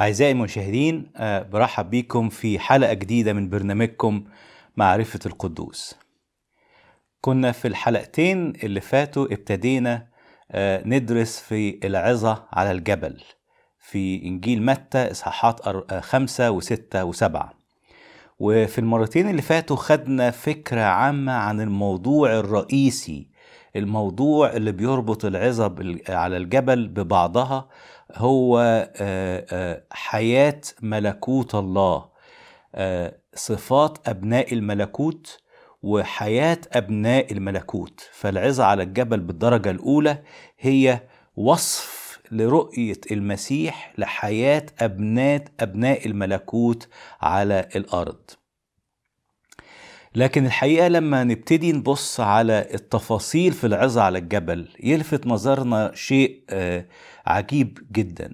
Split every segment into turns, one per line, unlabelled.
أعزائي المشاهدين آه، برحب بكم في حلقة جديدة من برنامجكم معرفة القدوس كنا في الحلقتين اللي فاتوا ابتدينا آه، ندرس في العظة على الجبل في إنجيل متى إصحاحات آه، خمسة وستة وسبعة وفي المرتين اللي فاتوا خدنا فكرة عامة عن الموضوع الرئيسي الموضوع اللي بيربط العظم على الجبل ببعضها هو آه، آه، حياة ملكوت الله آه، صفات أبناء الملكوت وحياة أبناء الملكوت فالعظة على الجبل بالدرجة الأولى هي وصف لرؤية المسيح لحياة أبناء أبناء الملكوت على الأرض لكن الحقيقة لما نبتدي نبص على التفاصيل في العظة على الجبل يلفت نظرنا شيء آه، عجيب جدا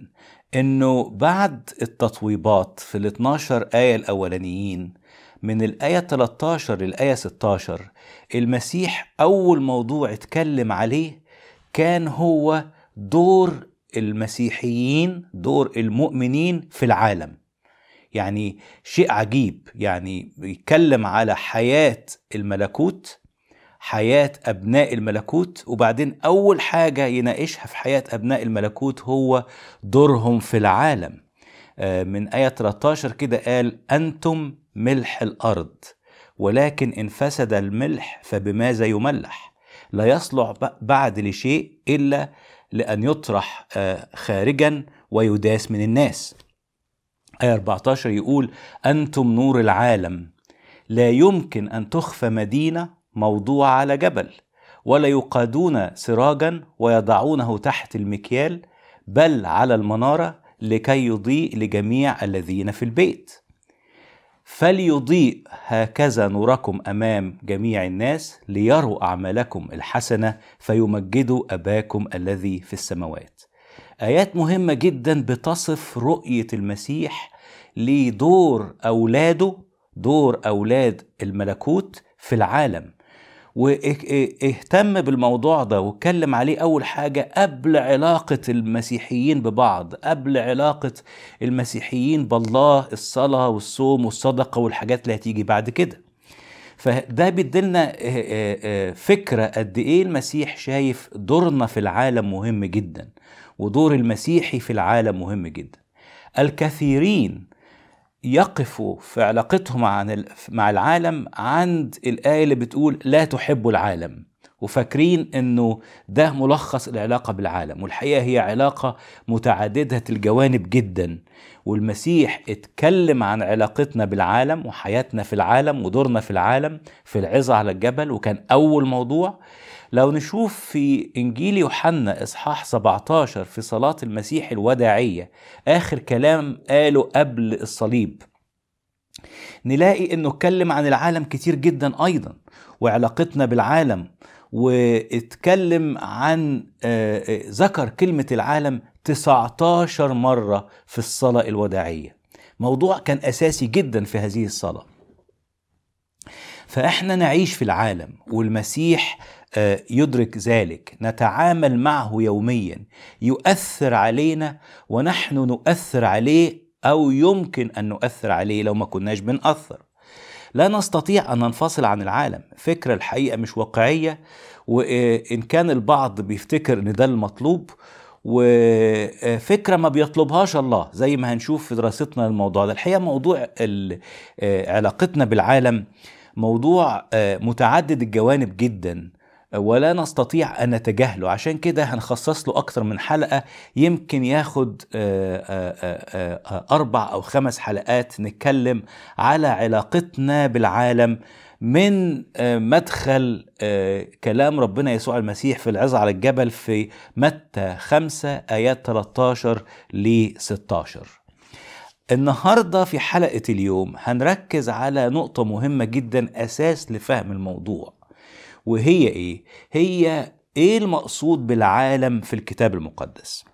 انه بعد التطويبات في ال 12 آية الأولانيين من الآية 13 للآية 16 المسيح أول موضوع اتكلم عليه كان هو دور المسيحيين دور المؤمنين في العالم يعني شيء عجيب يعني بيتكلم على حياة الملكوت حياة أبناء الملكوت وبعدين أول حاجة يناقشها في حياة أبناء الملكوت هو دورهم في العالم آه، من آية 13 كده قال أنتم ملح الأرض ولكن إن فسد الملح فبماذا يملح لا يصلح بعد لشيء إلا لأن يطرح آه، خارجا ويداس من الناس آية 14 يقول أنتم نور العالم لا يمكن أن تخفى مدينة موضوعة على جبل ولا يقادون سراجا ويضعونه تحت المكيال بل على المنارة لكي يضيء لجميع الذين في البيت فليضيء هكذا نوركم امام جميع الناس ليروا اعمالكم الحسنه فيمجدوا اباكم الذي في السماوات آيات مهمة جدا بتصف رؤية المسيح لدور أولاده دور أولاد الملكوت في العالم واهتم إه-، بالموضوع ده واتكلم عليه أول حاجة قبل علاقة المسيحيين ببعض قبل علاقة المسيحيين بالله الصلاة والصوم والصدقة والحاجات اللي هتيجي بعد كده فده بيدلنا إه-، إه-، فكرة قد إيه المسيح شايف دورنا في العالم مهم جدا ودور المسيحي في العالم مهم جدا الكثيرين يقفوا في علاقتهم مع العالم عند الآية اللي بتقول لا تحبوا العالم وفاكرين انه ده ملخص العلاقه بالعالم والحقيقه هي علاقه متعدده الجوانب جدا والمسيح اتكلم عن علاقتنا بالعالم وحياتنا في العالم ودورنا في العالم في العظه على الجبل وكان اول موضوع لو نشوف في انجيل يوحنا اصحاح 17 في صلاه المسيح الوداعيه اخر كلام قاله قبل الصليب نلاقي انه اتكلم عن العالم كتير جدا ايضا وعلاقتنا بالعالم واتكلم عن آه، آه، ذكر كلمة العالم 19 مرة في الصلاة الوداعية موضوع كان أساسي جدا في هذه الصلاة فإحنا نعيش في العالم والمسيح آه، يدرك ذلك نتعامل معه يوميا يؤثر علينا ونحن نؤثر عليه أو يمكن أن نؤثر عليه لو ما كناش بنأثر لا نستطيع أن ننفصل عن العالم فكرة الحقيقة مش واقعية وإن كان البعض بيفتكر إن ده المطلوب وفكرة ما بيطلبهاش الله زي ما هنشوف في دراستنا الموضوع ده الحقيقة موضوع آه، علاقتنا بالعالم موضوع آه، متعدد الجوانب جدا ولا نستطيع أن نتجاهله عشان كده هنخصص له اكثر من حلقة يمكن ياخد آه، آه، آه، أربع أو خمس حلقات نتكلم على علاقتنا بالعالم من مدخل كلام ربنا يسوع المسيح في العظة على الجبل في متى 5 آيات 13 ل 16 النهاردة في حلقة اليوم هنركز على نقطة مهمة جدا أساس لفهم الموضوع وهي ايه هي ايه المقصود بالعالم في الكتاب المقدس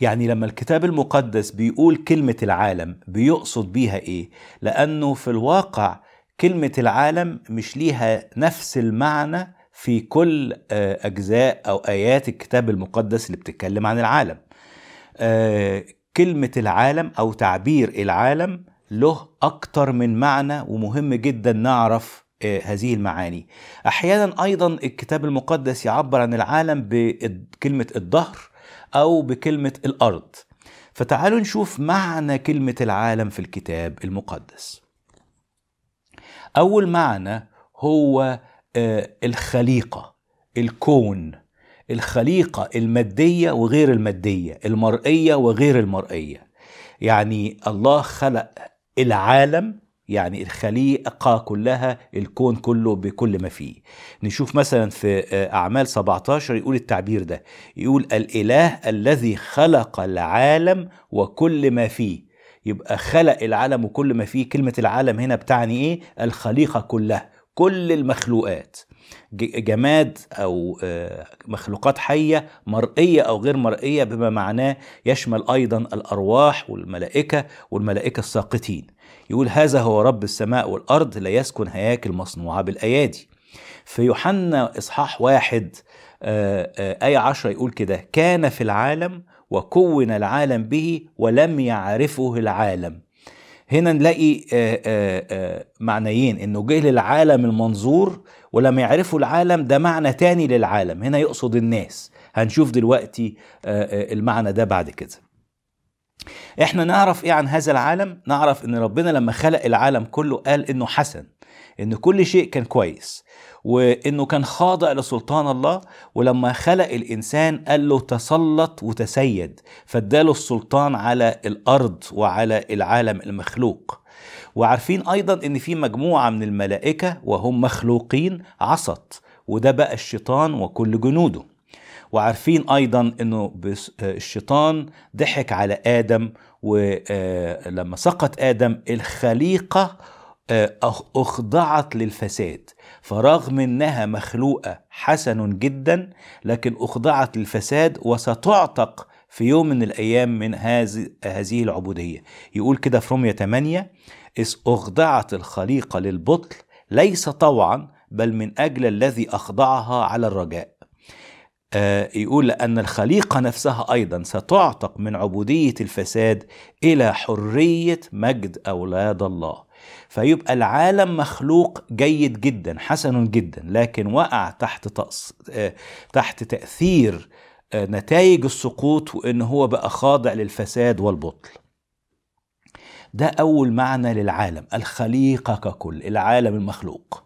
يعني لما الكتاب المقدس بيقول كلمة العالم بيقصد بيها ايه لانه في الواقع كلمة العالم مش ليها نفس المعنى في كل آه، أجزاء أو آيات الكتاب المقدس اللي بتتكلم عن العالم آه، كلمة العالم أو تعبير العالم له أكتر من معنى ومهم جدا نعرف آه، هذه المعاني احيانا ايضا الكتاب المقدس يعبر عن العالم بكلمه الظهر او بكلمه الارض فتعالوا نشوف معنى كلمه العالم في الكتاب المقدس اول معنى هو آه، الخليقه الكون الخليقه الماديه وغير الماديه المرئيه وغير المرئيه يعني الله خلق العالم يعني الخليقة كلها الكون كله بكل ما فيه نشوف مثلا في آه، أعمال 17 يقول التعبير ده يقول الإله الذي خلق العالم وكل ما فيه يبقى خلق العالم وكل ما فيه كلمة العالم هنا بتعني إيه الخليقة كلها كل المخلوقات جماد أو آه، مخلوقات حية مرئية أو غير مرئية بما معناه يشمل أيضا الأرواح والملائكة والملائكة الساقطين يقول هذا هو رب السماء والأرض لا يسكن هياكل مصنوعة بالأيادي في يوحنا إصحاح واحد آه، آه، آية عشرة يقول كده كان في العالم وكون العالم به ولم يعرفه العالم هنا نلاقي آه، آه، آه، معنيين انه جه للعالم المنظور ولما يعرفوا العالم ده معنى تاني للعالم هنا يقصد الناس هنشوف دلوقتي المعنى ده بعد كده احنا نعرف ايه عن هذا العالم نعرف ان ربنا لما خلق العالم كله قال انه حسن ان كل شيء كان كويس وانه كان خاضع لسلطان الله ولما خلق الانسان قال له تسلط وتسيد فاداله السلطان على الارض وعلى العالم المخلوق وعارفين ايضا ان في مجموعه من الملائكه وهم مخلوقين عصت وده بقى الشيطان وكل جنوده وعارفين ايضا انه الشيطان ضحك على ادم ولما آه، سقط ادم الخليقه آه، اخضعت للفساد فرغم انها مخلوقه حسن جدا لكن اخضعت للفساد وستعتق في يوم من الايام من هذه العبوديه يقول كده في رومية 8 اذ اخضعت الخليقه للبطل ليس طوعا بل من اجل الذي اخضعها على الرجاء آه، يقول ان الخليقه نفسها ايضا ستعتق من عبوديه الفساد الى حريه مجد اولاد الله فيبقى العالم مخلوق جيد جدا حسن جدا لكن وقع تحت تقص... آه، تحت تأثير آه، نتائج السقوط وان هو بقى خاضع للفساد والبطل ده اول معنى للعالم الخليقه ككل العالم المخلوق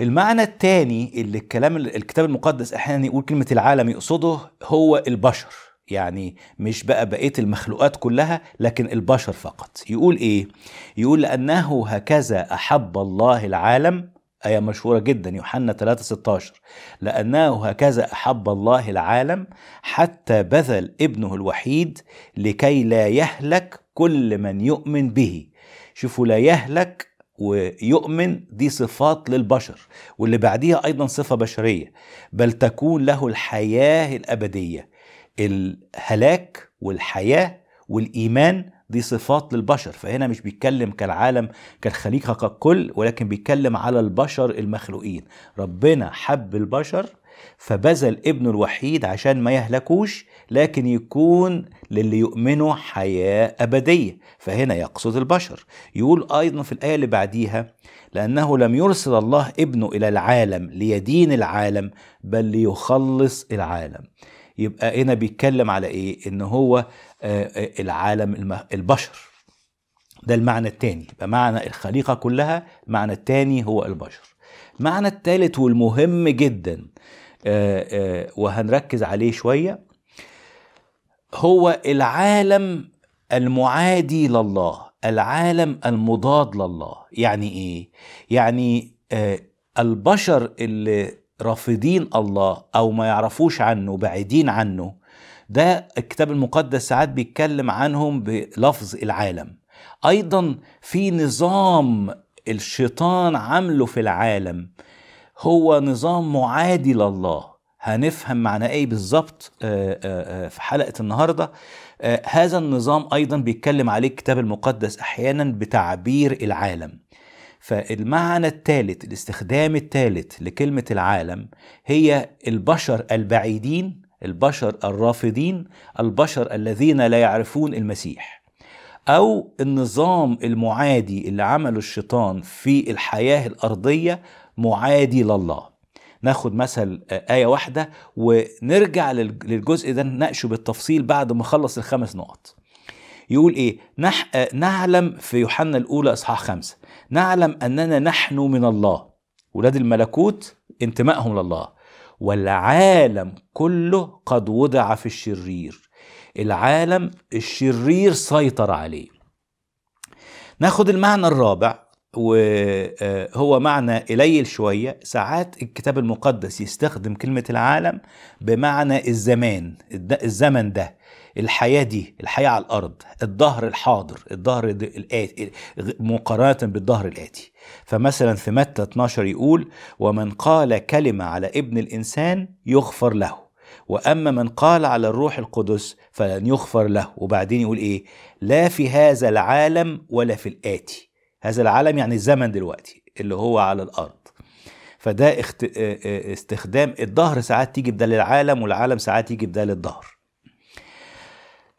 المعنى الثاني اللي الكلام الكتاب المقدس احيانا يقول كلمه العالم يقصده هو البشر يعني مش بقى بقيه المخلوقات كلها لكن البشر فقط يقول ايه يقول لانه هكذا احب الله العالم آية مشهورة جدا يوحنا 3 16 لأنه هكذا أحب الله العالم حتى بذل ابنه الوحيد لكي لا يهلك كل من يؤمن به شوفوا لا يهلك ويؤمن دي صفات للبشر واللي بعديها أيضا صفة بشرية بل تكون له الحياة الأبدية الهلاك والحياة والإيمان دي صفات للبشر فهنا مش بيتكلم كالعالم كالخليقة ككل ولكن بيتكلم على البشر المخلوقين ربنا حب البشر فبذل ابنه الوحيد عشان ما يهلكوش لكن يكون للي يؤمنوا حياة أبدية فهنا يقصد البشر يقول أيضا في الآية اللي بعديها لأنه لم يرسل الله ابنه إلى العالم ليدين العالم بل ليخلص العالم يبقى هنا بيتكلم على ايه ان هو آه، آه، العالم البشر ده المعنى الثاني يبقى معنى الخليقة كلها المعنى الثاني هو البشر معنى الثالث والمهم جدا آه، وهنركز عليه شوية هو العالم المعادي لله العالم المضاد لله يعني ايه يعني البشر اللي رافضين الله او ما يعرفوش عنه بعيدين عنه ده الكتاب المقدس ساعات بيتكلم عنهم بلفظ العالم ايضا في نظام الشيطان عامله في العالم هو نظام معادي لله هنفهم معنى ايه بالظبط آه، آه، آه، في حلقه النهارده هذا النظام ايضا بيتكلم عليه الكتاب المقدس احيانا بتعبير العالم فالمعنى الثالث الاستخدام الثالث لكلمة العالم هي البشر البعيدين البشر الرافضين البشر الذين لا يعرفون المسيح أو النظام المعادي اللي عمله الشيطان في الحياة الأرضية معادي لله ناخد مثل آه، آية واحدة ونرجع للجزء ده نناقشه بالتفصيل بعد ما أخلص الخمس نقط يقول إيه نح... آه، نعلم في يوحنا الأولى إصحاح خمسة نعلم أننا نحن من الله ولاد الملكوت انتمائهم لله والعالم كله قد وضع في الشرير العالم الشرير سيطر عليه ناخد المعنى الرابع وهو آه، معنى قليل شوية ساعات الكتاب المقدس يستخدم كلمة العالم بمعنى الزمان الزمن ده الحياه دي الحياه على الارض الظهر الحاضر الظهر مقارنه بالظهر الاتي فمثلا في متى 12 يقول ومن قال كلمه على ابن الانسان يغفر له واما من قال على الروح القدس فلن يغفر له وبعدين يقول ايه لا في هذا العالم ولا في الاتي هذا العالم يعني الزمن دلوقتي اللي هو على الارض فده استخدام الظهر ساعات تيجي بده للعالم والعالم ساعات تيجي بده للظهر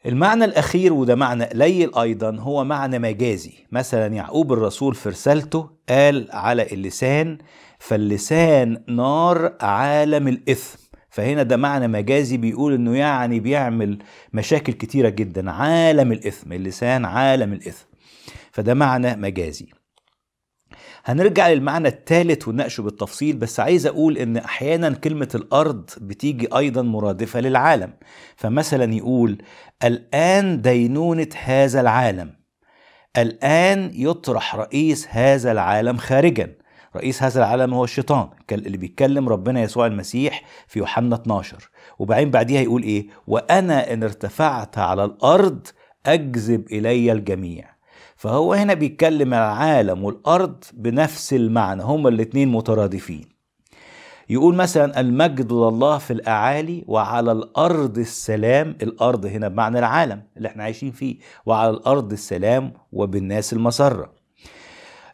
المعنى الأخير وده معنى قليل أيضا هو معنى مجازي مثلا يعقوب الرسول في رسالته قال على اللسان فاللسان نار عالم الإثم فهنا ده معنى مجازي بيقول انه يعني بيعمل مشاكل كتيرة جدا عالم الإثم اللسان عالم الإثم فده معنى مجازي هنرجع للمعنى الثالث ونناقشه بالتفصيل بس عايز اقول ان احيانا كلمه الارض بتيجي ايضا مرادفه للعالم فمثلا يقول الان دينونه هذا العالم الان يطرح رئيس هذا العالم خارجا رئيس هذا العالم هو الشيطان اللي بيتكلم ربنا يسوع المسيح في يوحنا 12 وبعدين بعديها يقول ايه وانا ان ارتفعت على الارض اجذب الي الجميع فهو هنا بيتكلم العالم والأرض بنفس المعنى هما الاتنين مترادفين يقول مثلا المجد لله في الأعالي وعلى الأرض السلام الأرض هنا بمعنى العالم اللي احنا عايشين فيه وعلى الأرض السلام وبالناس المسرة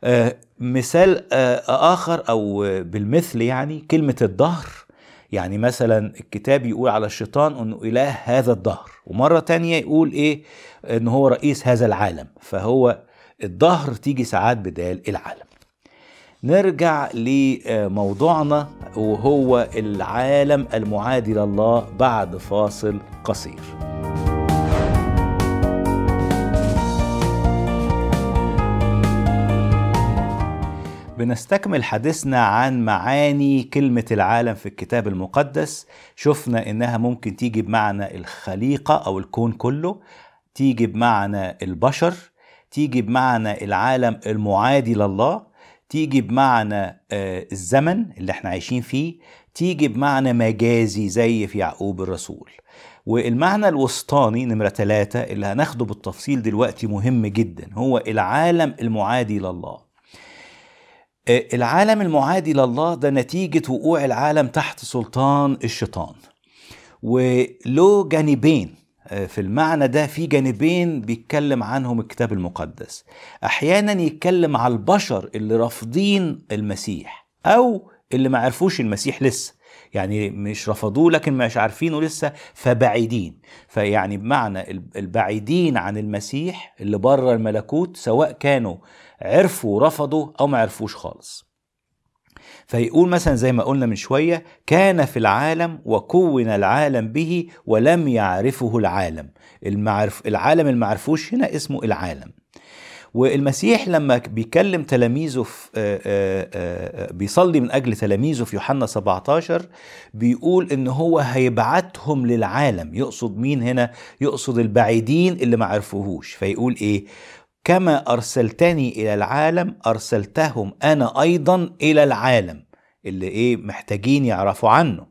آه، مثال آه، آخر أو بالمثل يعني كلمة الظهر يعني مثلا الكتاب يقول على الشيطان انه اله هذا الدهر ومرة تانية يقول ايه ان هو رئيس هذا العالم فهو الدهر تيجي ساعات بدال العالم نرجع لموضوعنا وهو العالم المعادي لله بعد فاصل قصير بنستكمل حديثنا عن معاني كلمة العالم في الكتاب المقدس شفنا إنها ممكن تيجي بمعنى الخليقة أو الكون كله تيجي بمعنى البشر تيجي بمعنى العالم المعادي لله تيجي بمعنى آه، الزمن اللي احنا عايشين فيه تيجي بمعنى مجازي زي في يعقوب الرسول والمعنى الوسطاني نمرة ثلاثة اللي هناخده بالتفصيل دلوقتي مهم جدا هو العالم المعادي لله آه، العالم المعادي لله ده نتيجة وقوع العالم تحت سلطان الشيطان وله جانبين آه، في المعنى ده في جانبين بيتكلم عنهم الكتاب المقدس احيانا يتكلم على البشر اللي رافضين المسيح او اللي ما عرفوش المسيح لسه يعني مش رفضوه لكن مش عارفينه لسه فبعيدين فيعني بمعنى البعيدين عن المسيح اللي بره الملكوت سواء كانوا آه عرفوا ورفضوا او ما عرفوش خالص فيقول مثلا زي ما قلنا من شويه كان في العالم وكون العالم به ولم يعرفه العالم المعرف العالم اللي ما عرفوش هنا اسمه العالم والمسيح لما بيكلم تلاميذه في بيصلي من اجل تلاميذه في يوحنا 17 بيقول ان هو هيبعتهم للعالم يقصد مين هنا يقصد البعيدين اللي ما عرفوهوش فيقول ايه كما ارسلتني الى العالم ارسلتهم انا ايضا الى العالم اللي ايه محتاجين يعرفوا عنه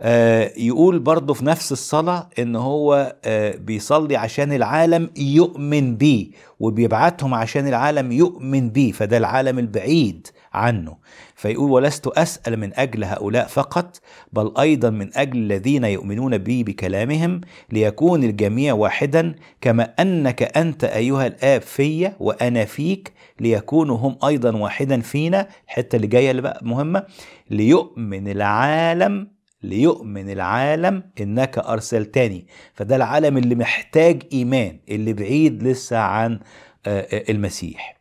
آه يقول برضه في نفس الصلاة إن هو آه بيصلي عشان العالم يؤمن بيه وبيبعتهم عشان العالم يؤمن بيه فده العالم البعيد عنه فيقول ولست أسأل من أجل هؤلاء فقط بل أيضا من أجل الذين يؤمنون بي بكلامهم ليكون الجميع واحدا كما أنك أنت أيها الآب في وأنا فيك ليكونوا هم أيضا واحدا فينا الحتة اللي جاية اللي بقى مهمة ليؤمن العالم ليؤمن العالم انك ارسلتني فده العالم اللي محتاج ايمان اللي بعيد لسه عن آه، آه، المسيح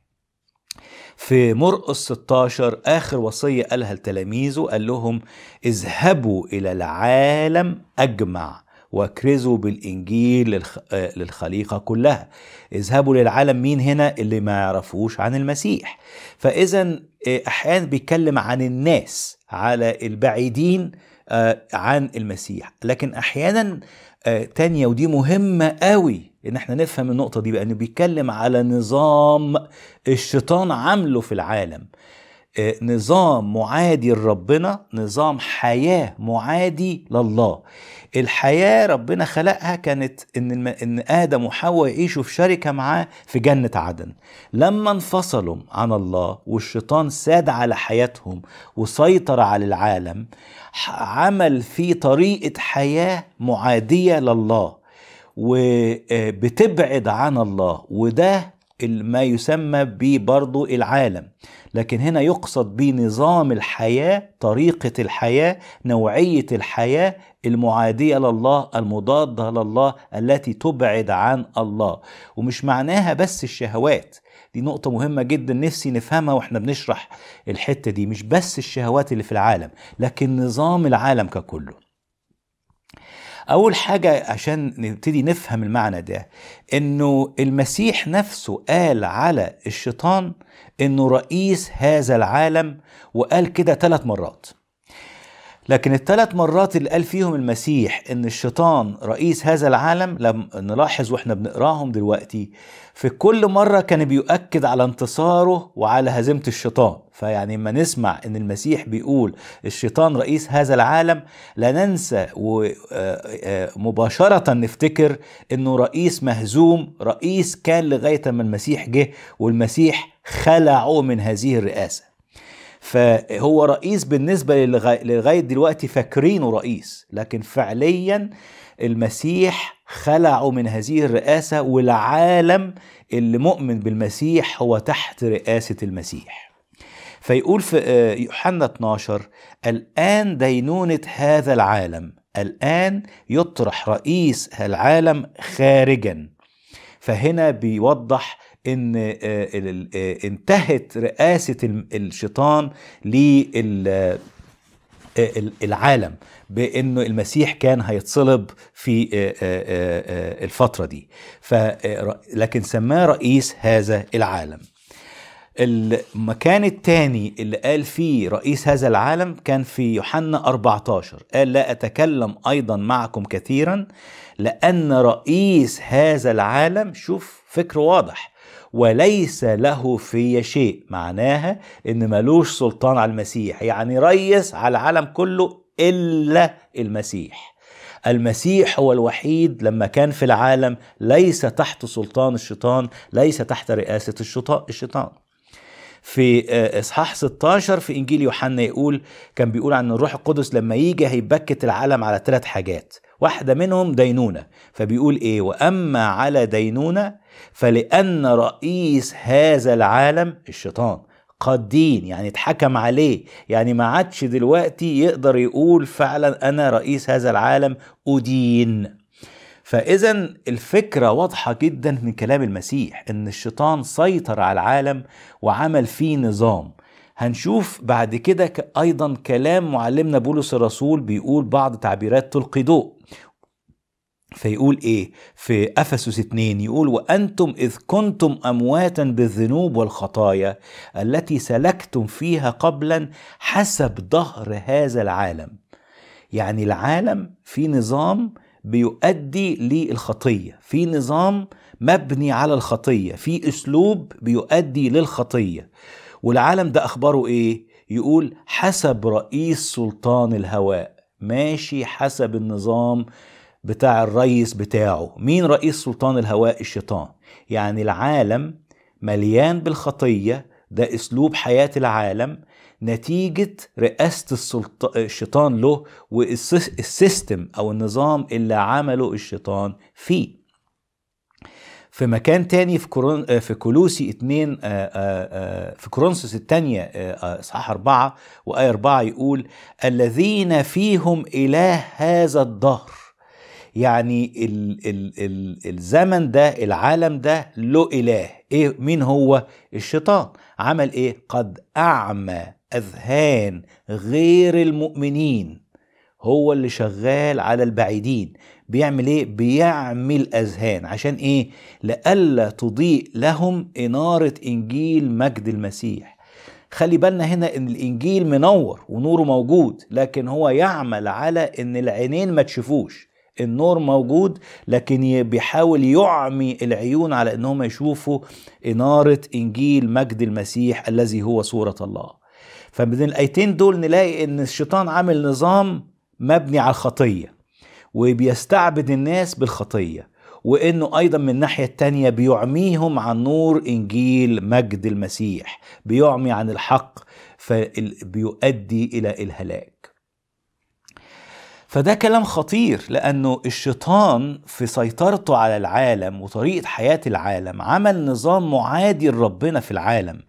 في مرقس 16 آخر وصية قالها لتلاميذه قال لهم اذهبوا إلى العالم أجمع واكرزوا بالإنجيل للخليقة كلها اذهبوا للعالم مين هنا اللي ما يعرفوش عن المسيح فإذا آه، أحيانا بيتكلم عن الناس على البعيدين آه، عن المسيح لكن احيانا آه، تانية ودي مهمة قوي ان احنا نفهم النقطة دي بانه بيتكلم على نظام الشيطان عامله في العالم آه، نظام معادي لربنا نظام حياة معادي لله الحياة ربنا خلقها كانت إن, الم... إن آدم وحواء يعيشوا في شركة معاه في جنة عدن لما انفصلوا عن الله والشيطان ساد على حياتهم وسيطر على العالم عمل في طريقة حياة معادية لله وبتبعد آه، عن الله وده ما يسمى ببرضو العالم لكن هنا يقصد بنظام الحياة طريقة الحياة نوعية الحياة المعادية لله المضادة لله التي تبعد عن الله ومش معناها بس الشهوات دي نقطة مهمة جدا نفسي نفهمها واحنا بنشرح الحتة دي مش بس الشهوات اللي في العالم لكن نظام العالم ككله اول حاجه عشان نبتدي نفهم المعنى ده انه المسيح نفسه قال على الشيطان انه رئيس هذا العالم وقال كده ثلاث مرات لكن الثلاث مرات اللي قال فيهم المسيح ان الشيطان رئيس هذا العالم لم نلاحظ واحنا بنقراهم دلوقتي في كل مره كان بيؤكد على انتصاره وعلى هزيمه الشيطان فيعني لما نسمع ان المسيح بيقول الشيطان رئيس هذا العالم لا ننسى ومباشره آه، آه، نفتكر انه رئيس مهزوم رئيس كان لغايه ما المسيح جه والمسيح خلعه من هذه الرئاسه فهو رئيس بالنسبة لغاية دلوقتي فاكرينه رئيس لكن فعليا المسيح خلعه من هذه الرئاسة والعالم اللي مؤمن بالمسيح هو تحت رئاسة المسيح فيقول في آه، يوحنا 12 الآن دينونة هذا العالم الآن يطرح رئيس العالم خارجا فهنا بيوضح ان آه، آه، انتهت رئاسه الشيطان للعالم آه، بانه المسيح كان هيتصلب في الفتره دي ف لكن سماه رئيس هذا العالم المكان الثاني اللي قال فيه رئيس هذا العالم كان في يوحنا 14 قال لا أتكلم أيضا معكم كثيرا لأن رئيس هذا العالم شوف فكر واضح وليس له في شيء معناها ان ملوش سلطان على المسيح يعني ريس على العالم كله الا المسيح المسيح هو الوحيد لما كان في العالم ليس تحت سلطان الشيطان ليس تحت رئاسة الشيطان في آه، اصحاح 16 في انجيل يوحنا يقول كان بيقول عن الروح القدس لما يجي هيبكت العالم على ثلاث حاجات واحده منهم دينونه فبيقول ايه واما على دينونه فلأن رئيس هذا العالم الشيطان قد دين يعني اتحكم عليه يعني ما عادش دلوقتي يقدر يقول فعلا أنا رئيس هذا العالم أدين فإذا الفكرة واضحة جدا من كلام المسيح إن الشيطان سيطر على العالم وعمل فيه نظام هنشوف بعد كده أيضا كلام معلمنا بولس الرسول بيقول بعض تعبيرات تلقي ضوء فيقول ايه في افسس 2 يقول وانتم اذ كنتم امواتا بالذنوب والخطايا التي سلكتم فيها قبلا حسب ظهر هذا العالم يعني العالم في نظام بيؤدي للخطيه في نظام مبني على الخطيه في اسلوب بيؤدي للخطيه والعالم ده اخباره ايه يقول حسب رئيس سلطان الهواء ماشي حسب النظام بتاع الريس بتاعه مين رئيس سلطان الهواء الشيطان يعني العالم مليان بالخطية ده أسلوب حياة العالم نتيجة رئاسة السلط... الشيطان له والسيستم أو النظام اللي عمله الشيطان فيه في مكان تاني في, كورون... في كولوسي 2 آه، آه، آه، في كورنثوس الثانية إصحاح 4 وآية 4 يقول الذين فيهم إله هذا الدهر يعني ال ال الـ الزمن ده العالم ده له إله إيه مين هو الشيطان عمل إيه قد أعمى أذهان غير المؤمنين هو اللي شغال على البعيدين بيعمل ايه بيعمل اذهان عشان ايه لئلا تضيء لهم اناره انجيل مجد المسيح خلي بالنا هنا ان الانجيل منور ونوره موجود لكن هو يعمل على ان العينين ما تشوفوش النور موجود لكن بيحاول يعمي العيون على انهم يشوفوا اناره انجيل مجد المسيح الذي هو صوره الله فمن الايتين دول نلاقي ان الشيطان عامل نظام مبني على الخطيه وبيستعبد الناس بالخطيه وانه ايضا من الناحيه التانيه بيعميهم عن نور انجيل مجد المسيح بيعمي عن الحق فبيؤدي الى الهلاك فده كلام خطير لأنه الشيطان في سيطرته على العالم وطريقة حياة العالم عمل نظام معادي لربنا في العالم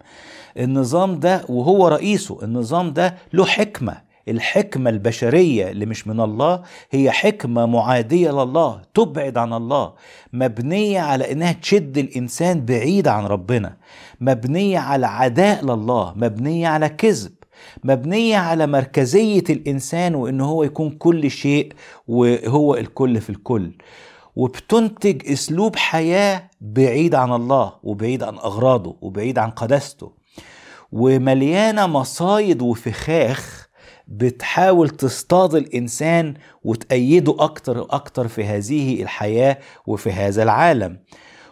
النظام ده وهو رئيسه النظام ده له حكمة الحكمة البشرية اللي مش من الله هي حكمة معادية لله تبعد عن الله مبنية على إنها تشد الإنسان بعيد عن ربنا مبنية على عداء لله مبنية على كذب مبنية على مركزية الإنسان وإن هو يكون كل شيء وهو الكل في الكل وبتنتج أسلوب حياة بعيد عن الله وبعيد عن أغراضه وبعيد عن قداسته ومليانة مصايد وفخاخ بتحاول تصطاد الإنسان وتأيده أكتر وأكتر في هذه الحياة وفي هذا العالم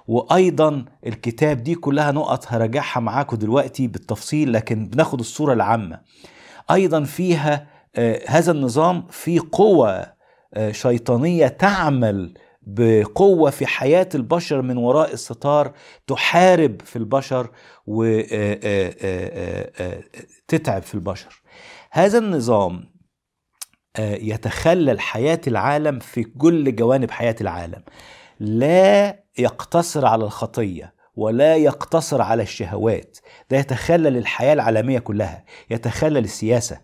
وايضا الكتاب دي كلها نقط هراجعها معاكم دلوقتي بالتفصيل لكن بناخد الصوره العامه ايضا فيها آه، هذا النظام في قوى آه، شيطانيه تعمل بقوة في حياة البشر من وراء الستار تحارب في البشر وتتعب آه، في البشر هذا النظام يتخلل حياة العالم في كل جوانب حياة العالم لا يقتصر على الخطيه ولا يقتصر على الشهوات ده يتخلل الحياه العالميه كلها يتخلل السياسه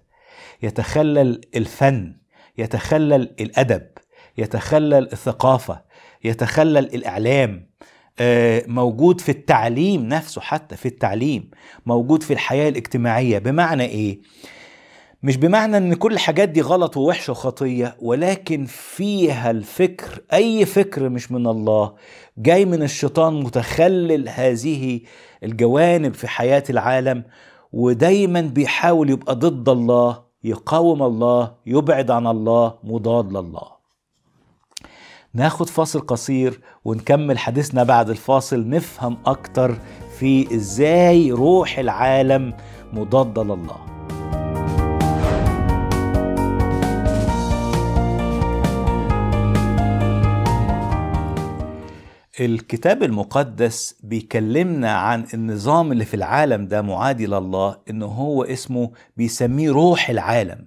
يتخلل الفن يتخلل الادب يتخلل الثقافه يتخلل الاعلام آه، موجود في التعليم نفسه حتى في التعليم موجود في الحياه الاجتماعيه بمعنى ايه مش بمعنى ان كل الحاجات دي غلط ووحشه وخطيه ولكن فيها الفكر اي فكر مش من الله جاي من الشيطان متخلل هذه الجوانب في حياه العالم ودايما بيحاول يبقى ضد الله يقاوم الله يبعد عن الله مضاد لله ناخد فاصل قصير ونكمل حديثنا بعد الفاصل نفهم اكتر في ازاي روح العالم مضاده لله الكتاب المقدس بيكلمنا عن النظام اللي في العالم ده معادي لله ان هو اسمه بيسميه روح العالم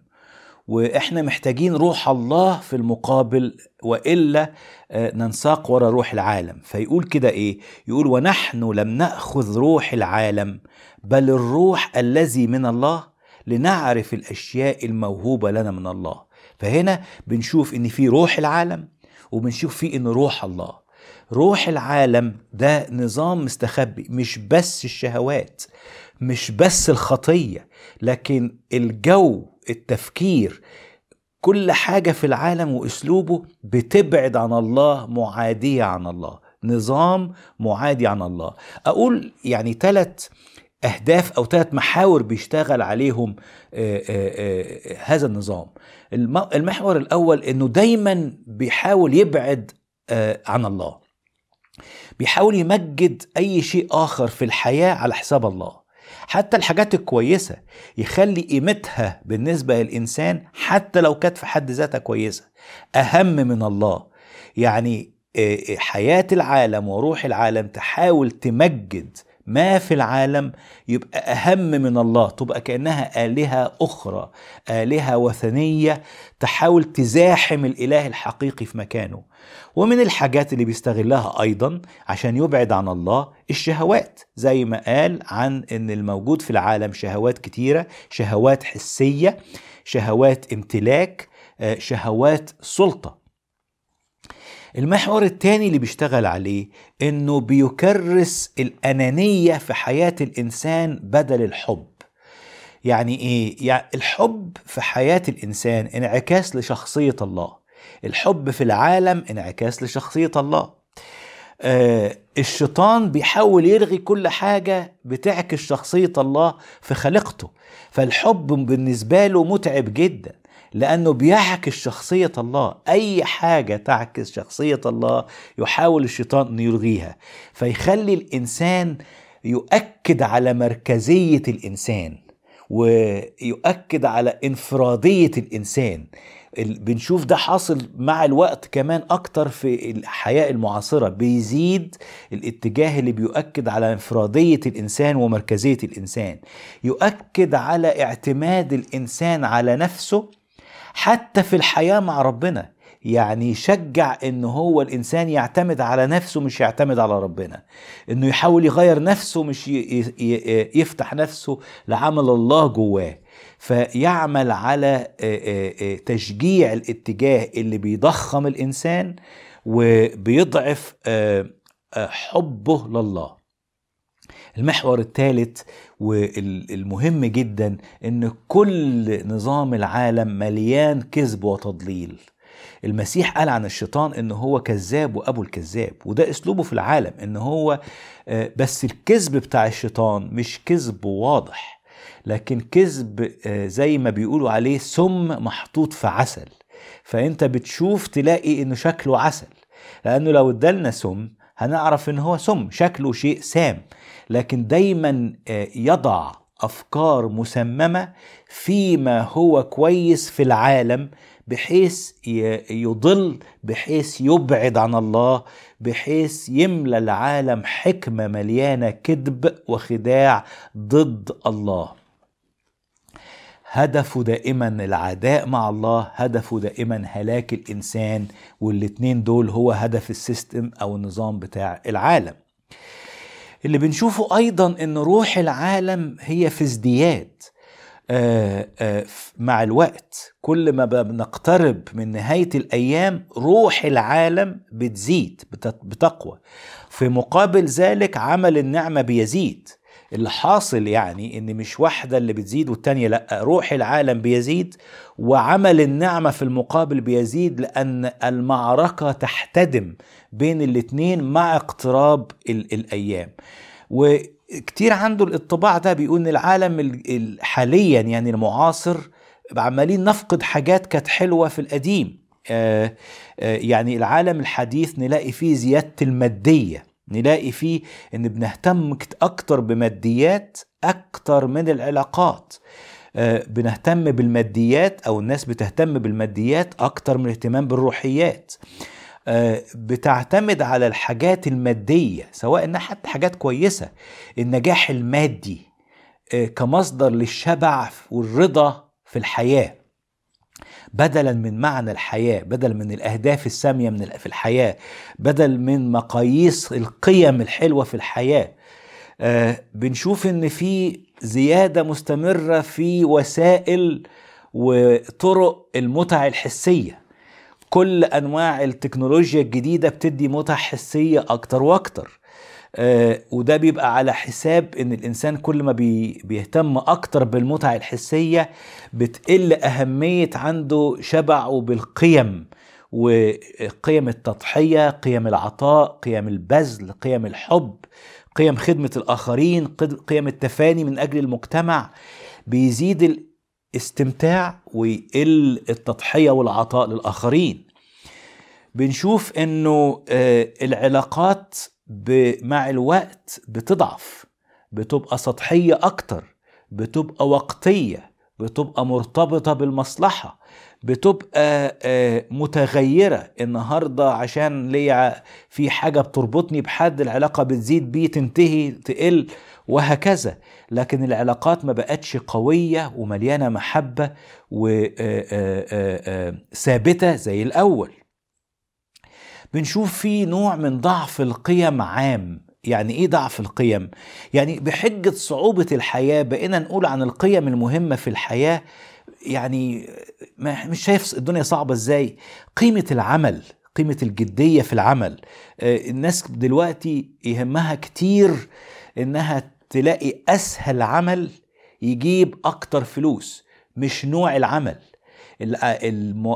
واحنا محتاجين روح الله في المقابل والا آه، ننساق ورا روح العالم فيقول كده ايه يقول ونحن لم ناخذ روح العالم بل الروح الذي من الله لنعرف الاشياء الموهوبه لنا من الله فهنا بنشوف ان في روح العالم وبنشوف فيه ان روح الله روح العالم ده نظام مستخبي مش بس الشهوات مش بس الخطيه لكن الجو التفكير كل حاجه في العالم واسلوبه بتبعد عن الله معاديه عن الله نظام معادي عن الله اقول يعني ثلاث اهداف او ثلاث محاور بيشتغل عليهم آه، آه، آه، هذا النظام المحور الاول انه دايما بيحاول يبعد عن الله بيحاول يمجد أي شيء آخر في الحياة على حساب الله حتى الحاجات الكويسة يخلي قيمتها بالنسبة للإنسان حتى لو كانت في حد ذاتها كويسة أهم من الله يعني آه، آه، حياة العالم وروح العالم تحاول تمجد ما في العالم يبقى أهم من الله تبقى كأنها آلهة أخرى آلهة وثنية تحاول تزاحم الإله الحقيقي في مكانه ومن الحاجات اللي بيستغلها أيضا عشان يبعد عن الله الشهوات زي ما قال عن إن الموجود في العالم شهوات كتيرة شهوات حسية شهوات امتلاك آه، شهوات سلطة المحور الثاني اللي بيشتغل عليه انه بيكرس الانانيه في حياه الانسان بدل الحب يعني ايه يعني الحب في حياه الانسان انعكاس لشخصيه الله الحب في العالم انعكاس لشخصية الله آه الشيطان بيحاول يلغي كل حاجة بتعكس شخصية الله في خلقته فالحب بالنسبة له متعب جدا لأنه بيعكس شخصية الله أي حاجة تعكس شخصية الله يحاول الشيطان أن يلغيها فيخلي الإنسان يؤكد على مركزية الإنسان ويؤكد على انفرادية الإنسان بنشوف ده حاصل مع الوقت كمان اكتر في الحياه المعاصره بيزيد الاتجاه اللي بيؤكد على انفراديه الانسان ومركزيه الانسان يؤكد على اعتماد الانسان على نفسه حتى في الحياه مع ربنا يعني يشجع ان هو الانسان يعتمد على نفسه مش يعتمد على ربنا انه يحاول يغير نفسه مش يفتح نفسه لعمل الله جواه فيعمل على آه، آه، آه، تشجيع الاتجاه اللي بيضخم الانسان وبيضعف حبه لله المحور الثالث والمهم جدا ان كل نظام العالم مليان كذب وتضليل المسيح قال عن الشيطان ان هو كذاب وابو الكذاب وده اسلوبه في العالم ان هو بس الكذب بتاع الشيطان مش كذب واضح لكن كذب آه، زي ما بيقولوا عليه سم محطوط في عسل فانت بتشوف تلاقي انه شكله عسل لانه لو ادالنا سم هنعرف ان هو سم شكله شيء سام لكن دايما آه، يضع افكار مسممه فيما هو كويس في العالم بحيث يضل بحيث يبعد عن الله بحيث يملى العالم حكمه مليانه كذب وخداع ضد الله هدفه دائما العداء مع الله هدفه دائما هلاك الإنسان والاثنين دول هو هدف السيستم أو النظام بتاع العالم اللي بنشوفه أيضا أن روح العالم هي في ازدياد آه، آه، مع الوقت كل ما بنقترب من نهاية الأيام روح العالم بتزيد بتقوى في مقابل ذلك عمل النعمة بيزيد اللي حاصل يعني ان مش واحده اللي بتزيد والتانيه لا روح العالم بيزيد وعمل النعمه في المقابل بيزيد لان المعركه تحتدم بين الاتنين مع اقتراب ال الايام وكتير عنده الطباع ده بيقول ان العالم حاليا يعني المعاصر عمالين نفقد حاجات كانت حلوه في القديم آه آه يعني العالم الحديث نلاقي فيه زياده الماديه نلاقي فيه ان بنهتم اكتر بماديات اكتر من العلاقات آه، بنهتم بالماديات او الناس بتهتم بالماديات اكتر من الاهتمام بالروحيات آه، بتعتمد على الحاجات المادية سواء انها حتى حاجات كويسة النجاح المادي آه، كمصدر للشبع والرضا في الحياه بدلا من معنى الحياه بدل من الاهداف الساميه من في الحياه بدل من مقاييس القيم الحلوه في الحياه آه بنشوف ان في زياده مستمره في وسائل وطرق المتع الحسيه كل انواع التكنولوجيا الجديده بتدي متع حسيه اكتر واكتر آه، وده بيبقى على حساب ان الانسان كل ما بي بيهتم اكتر بالمتع الحسيه بتقل اهميه عنده شبعه بالقيم وقيم التضحيه قيم العطاء قيم البذل قيم الحب قيم خدمه الاخرين قيم التفاني من اجل المجتمع بيزيد الاستمتاع ويقل التضحيه والعطاء للاخرين بنشوف انه آه، العلاقات مع الوقت بتضعف بتبقى سطحية أكتر بتبقى وقتية بتبقى مرتبطة بالمصلحة بتبقى آه، متغيرة النهاردة عشان ليا في حاجة بتربطني بحد العلاقة بتزيد بيه تنتهي تقل وهكذا لكن العلاقات ما بقتش قوية ومليانة محبة وثابتة آه، آه، زي الأول بنشوف في نوع من ضعف القيم عام يعني ايه ضعف القيم يعني بحجه صعوبه الحياه بقينا نقول عن القيم المهمه في الحياه يعني مش شايف الدنيا صعبه ازاي قيمه العمل قيمه الجديه في العمل آه، الناس دلوقتي يهمها كتير انها تلاقي اسهل عمل يجيب اكتر فلوس مش نوع العمل آه،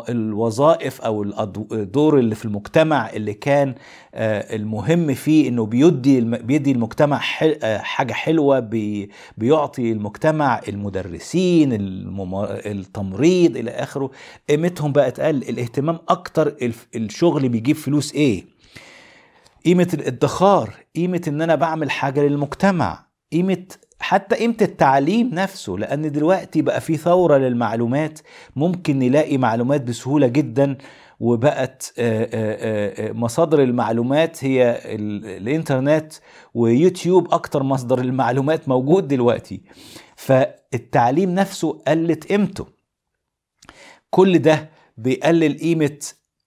الوظائف او الدور اللي في المجتمع اللي كان آه، المهم فيه انه بيدي بيدي المجتمع آه، حاجه حلوه بيعطي المجتمع المدرسين التمريض الى اخره قيمتهم بقت اقل الاهتمام اكتر الشغل بيجيب فلوس ايه قيمه الادخار قيمه ان انا بعمل حاجه للمجتمع قيمه حتى قيمة التعليم نفسه لأن دلوقتي بقى في ثورة للمعلومات ممكن نلاقي معلومات بسهولة جدا وبقت آه، آه، آه، مصادر المعلومات هي الانترنت ويوتيوب أكتر مصدر المعلومات موجود دلوقتي فالتعليم نفسه قلت قيمته كل ده بيقلل قيمة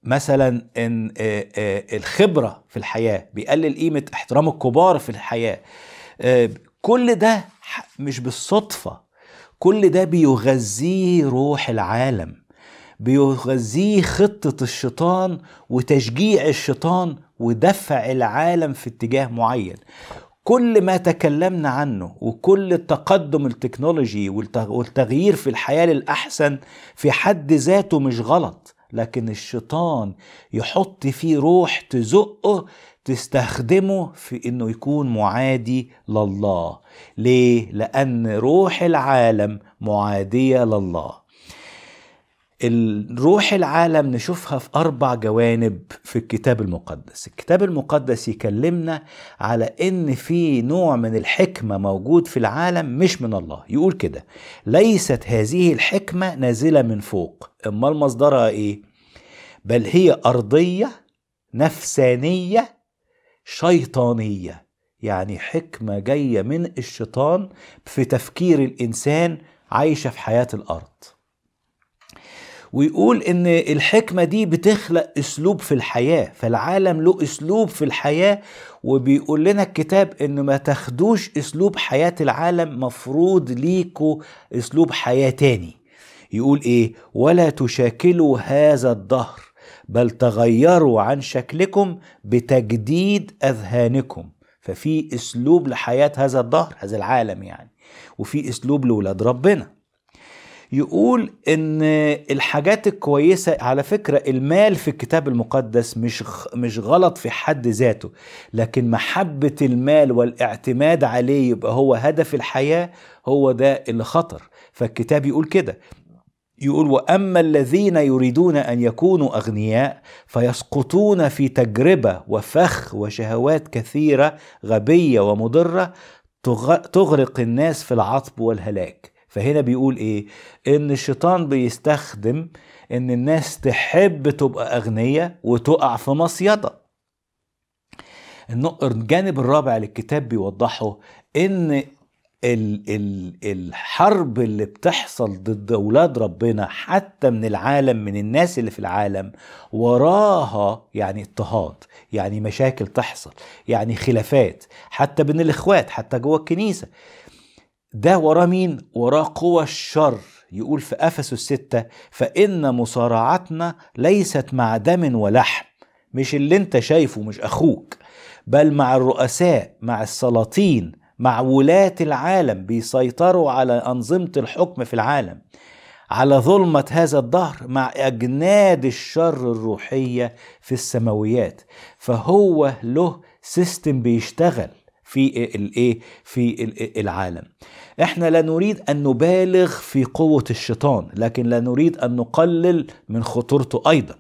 مثلا إن الخبرة في الحياة بيقلل قيمة احترام الكبار في الحياة كل ده مش بالصدفة كل ده بيغذيه روح العالم بيغذيه خطة الشيطان وتشجيع الشيطان ودفع العالم في اتجاه معين كل ما تكلمنا عنه وكل التقدم التكنولوجي والتغيير في الحياة للأحسن في حد ذاته مش غلط لكن الشيطان يحط فيه روح تزقه تستخدمه في انه يكون معادي لله ليه لان روح العالم معاديه لله الروح العالم نشوفها في أربع جوانب في الكتاب المقدس الكتاب المقدس يكلمنا على إن في نوع من الحكمة موجود في العالم مش من الله يقول كده ليست هذه الحكمة نازلة من فوق أما مصدرها إيه؟ بل هي أرضية نفسانية شيطانيه يعني حكمه جايه من الشيطان في تفكير الانسان عايشه في حياه الارض ويقول ان الحكمه دي بتخلق اسلوب في الحياه فالعالم له اسلوب في الحياه وبيقول لنا الكتاب ان ما تاخدوش اسلوب حياه العالم مفروض ليكوا اسلوب حياه تاني يقول ايه ولا تشاكلوا هذا الدهر بل تغيروا عن شكلكم بتجديد اذهانكم ففي اسلوب لحياه هذا الدهر هذا العالم يعني وفي اسلوب لولاد ربنا يقول ان الحاجات الكويسه على فكره المال في الكتاب المقدس مش مش غلط في حد ذاته لكن محبه المال والاعتماد عليه يبقى هو هدف الحياه هو ده اللي خطر فالكتاب يقول كده يقول واما الذين يريدون ان يكونوا اغنياء فيسقطون في تجربه وفخ وشهوات كثيره غبيه ومضره تغرق الناس في العطب والهلاك فهنا بيقول ايه ان الشيطان بيستخدم ان الناس تحب تبقى اغنيه وتقع في مصيده الجانب الرابع للكتاب بيوضحه ان ال ال الحرب اللي بتحصل ضد اولاد ربنا حتى من العالم من الناس اللي في العالم وراها يعني اضطهاد يعني مشاكل تحصل يعني خلافات حتى بين الاخوات حتى جوه الكنيسه ده وراه مين وراه قوى الشر يقول في افسس الستة فان مصارعتنا ليست مع دم ولحم مش اللي انت شايفه مش اخوك بل مع الرؤساء مع السلاطين مع ولاة العالم بيسيطروا على أنظمة الحكم في العالم على ظلمة هذا الدهر مع أجناد الشر الروحية في السماويات فهو له سيستم بيشتغل في الايه في إيه؟ العالم احنا لا نريد ان نبالغ في قوه الشيطان لكن لا نريد ان نقلل من خطورته ايضا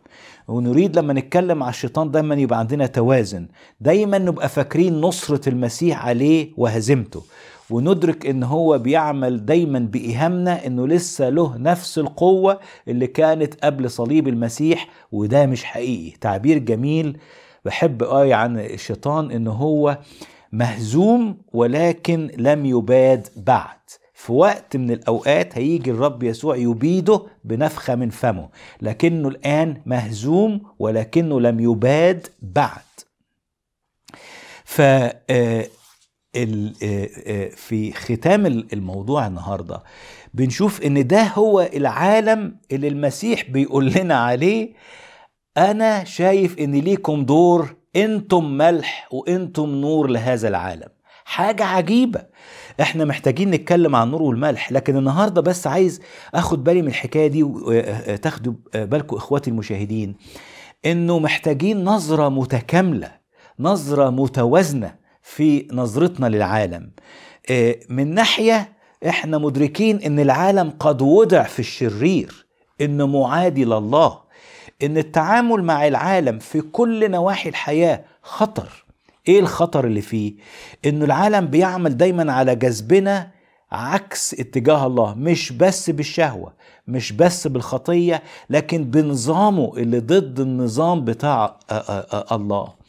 ونريد لما نتكلم على الشيطان دايما يبقى عندنا توازن دايما نبقى فاكرين نصرة المسيح عليه وهزيمته وندرك ان هو بيعمل دايما بايهامنا انه لسه له نفس القوة اللي كانت قبل صليب المسيح وده مش حقيقي تعبير جميل بحب آية عن الشيطان ان هو مهزوم ولكن لم يباد بعد في وقت من الأوقات هيجي الرب يسوع يبيده بنفخة من فمه لكنه الآن مهزوم ولكنه لم يباد بعد ف آه، آه، آه، في ختام الموضوع النهارده بنشوف ان ده هو العالم اللي المسيح بيقول لنا عليه انا شايف ان ليكم دور انتم ملح وانتم نور لهذا العالم حاجه عجيبه احنا محتاجين نتكلم عن النور والملح لكن النهاردة بس عايز اخد بالي من الحكاية دي وتاخدوا آه، آه، آه، بالكم اخواتي المشاهدين انه محتاجين نظرة متكاملة نظرة متوازنة في نظرتنا للعالم من ناحية احنا مدركين ان العالم قد وضع في الشرير انه معادي لله ان التعامل مع العالم في كل نواحي الحياة خطر ايه الخطر اللي فيه انه العالم بيعمل دايما على جذبنا عكس اتجاه الله مش بس بالشهوه مش بس بالخطيه لكن بنظامه اللي ضد النظام بتاع آه، آه، آه، الله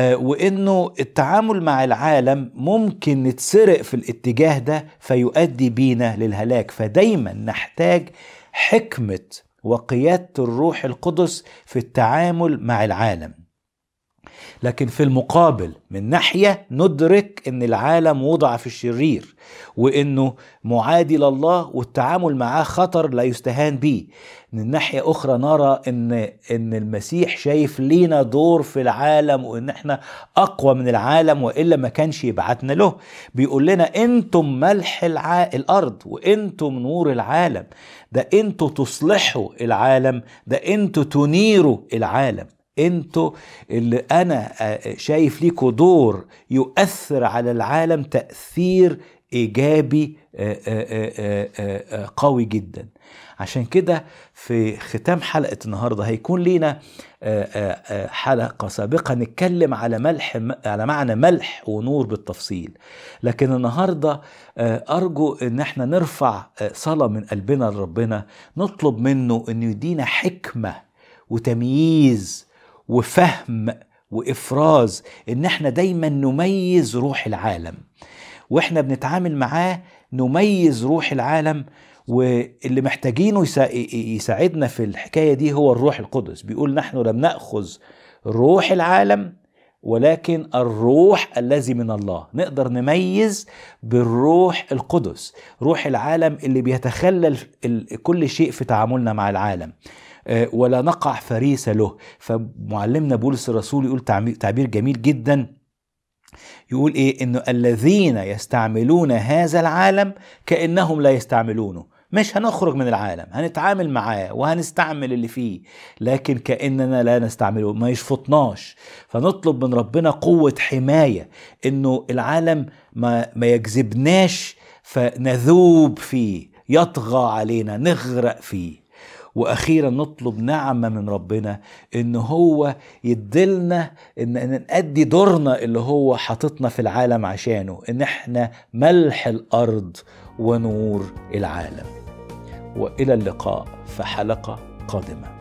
وانه التعامل مع العالم ممكن نتسرق في الاتجاه ده فيؤدي بينا للهلاك فدايما نحتاج حكمه وقياده الروح القدس في التعامل مع العالم لكن في المقابل من ناحية ندرك أن العالم وضع في الشرير وأنه معادي لله والتعامل معاه خطر لا يستهان به من ناحية أخرى نرى أن, إن المسيح شايف لينا دور في العالم وأن احنا أقوى من العالم وإلا ما كانش يبعتنا له بيقول لنا أنتم ملح الع... الأرض وأنتم نور العالم ده أنتم تصلحوا العالم ده أنتم تنيروا العالم انتوا اللي انا آه، شايف ليكوا دور يؤثر على العالم تاثير ايجابي آه، آه، قوي جدا عشان كده في ختام حلقه النهارده هيكون لينا حلقه سابقه نتكلم على ملح على معنى ملح ونور بالتفصيل لكن النهارده ارجو ان احنا نرفع صلاه من قلبنا لربنا نطلب منه انه يدينا حكمه وتمييز وفهم وافراز ان احنا دايما نميز روح العالم واحنا بنتعامل معاه نميز روح العالم واللي محتاجينه يساعدنا في الحكايه دي هو الروح القدس بيقول نحن لم ناخذ روح العالم ولكن الروح الذي من الله نقدر نميز بالروح القدس روح العالم اللي بيتخلل كل شيء في تعاملنا مع العالم آه، ولا نقع فريسة له فمعلمنا بولس الرسول يقول تعبير جميل جدا يقول ايه انه الذين يستعملون هذا العالم كانهم لا يستعملونه مش هنخرج من العالم هنتعامل معاه وهنستعمل اللي فيه لكن كاننا لا نستعمله ما يشفطناش فنطلب من ربنا قوه حمايه انه العالم ما, ما يجذبناش فنذوب فيه يطغى علينا نغرق فيه واخيرا نطلب نعمه من ربنا ان هو يدلنا ان, نأدي دورنا اللي هو حاططنا في العالم عشانه ان احنا ملح الارض ونور العالم والى اللقاء في حلقه قادمه